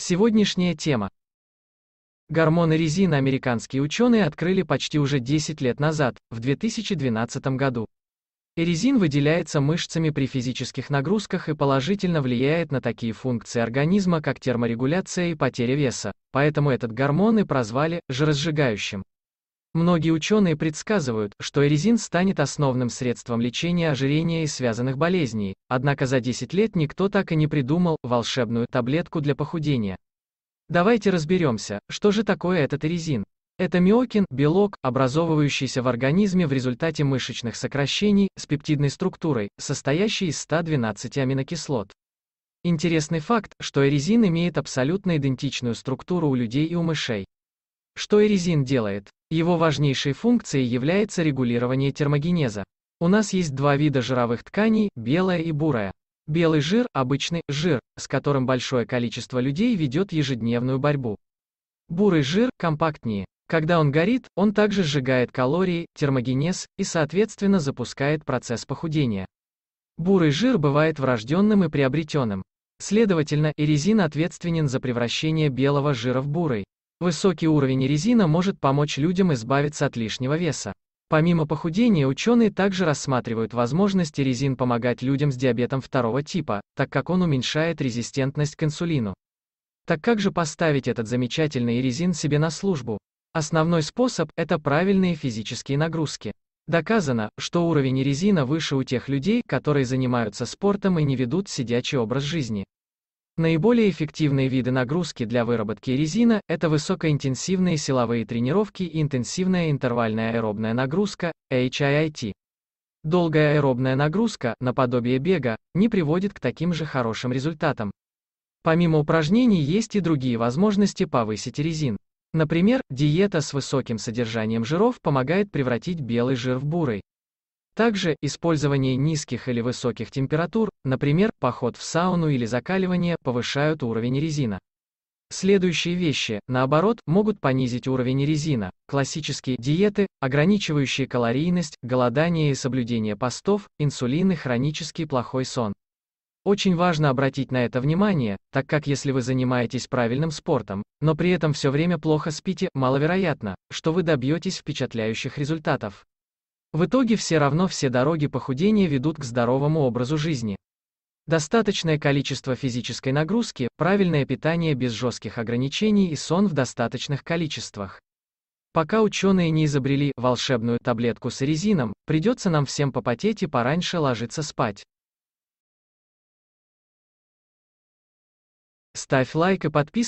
Сегодняшняя тема. Гормоны резины американские ученые открыли почти уже 10 лет назад, в 2012 году. Эризин выделяется мышцами при физических нагрузках и положительно влияет на такие функции организма, как терморегуляция и потеря веса, поэтому этот гормон и прозвали «жиросжигающим». Многие ученые предсказывают, что эризин станет основным средством лечения ожирения и связанных болезней, однако за 10 лет никто так и не придумал волшебную таблетку для похудения. Давайте разберемся, что же такое этот эризин. Это миокин, белок, образовывающийся в организме в результате мышечных сокращений, с пептидной структурой, состоящей из 112 аминокислот. Интересный факт, что эризин имеет абсолютно идентичную структуру у людей и у мышей. Что эризин делает? Его важнейшей функцией является регулирование термогенеза. У нас есть два вида жировых тканей, белая и бурая. Белый жир – обычный жир, с которым большое количество людей ведет ежедневную борьбу. Бурый жир компактнее. Когда он горит, он также сжигает калории, термогенез и, соответственно, запускает процесс похудения. Бурый жир бывает врожденным и приобретенным. Следовательно, эризин ответственен за превращение белого жира в бурый. Высокий уровень резина может помочь людям избавиться от лишнего веса. Помимо похудения, ученые также рассматривают возможности резин помогать людям с диабетом второго типа, так как он уменьшает резистентность к инсулину. Так как же поставить этот замечательный резин себе на службу? Основной способ – это правильные физические нагрузки. Доказано, что уровень резина выше у тех людей, которые занимаются спортом и не ведут сидячий образ жизни. Наиболее эффективные виды нагрузки для выработки резина – это высокоинтенсивные силовые тренировки и интенсивная интервальная аэробная нагрузка, HIIT. Долгая аэробная нагрузка, наподобие бега, не приводит к таким же хорошим результатам. Помимо упражнений есть и другие возможности повысить резин. Например, диета с высоким содержанием жиров помогает превратить белый жир в бурый. Также, использование низких или высоких температур, например, поход в сауну или закаливание, повышают уровень резина. Следующие вещи, наоборот, могут понизить уровень резина. Классические диеты, ограничивающие калорийность, голодание и соблюдение постов, инсулин и хронический плохой сон. Очень важно обратить на это внимание, так как если вы занимаетесь правильным спортом, но при этом все время плохо спите, маловероятно, что вы добьетесь впечатляющих результатов. В итоге все равно все дороги похудения ведут к здоровому образу жизни. Достаточное количество физической нагрузки, правильное питание без жестких ограничений и сон в достаточных количествах. Пока ученые не изобрели волшебную таблетку с резином, придется нам всем попотеть и пораньше ложиться спать. Ставь лайк и подписывайся.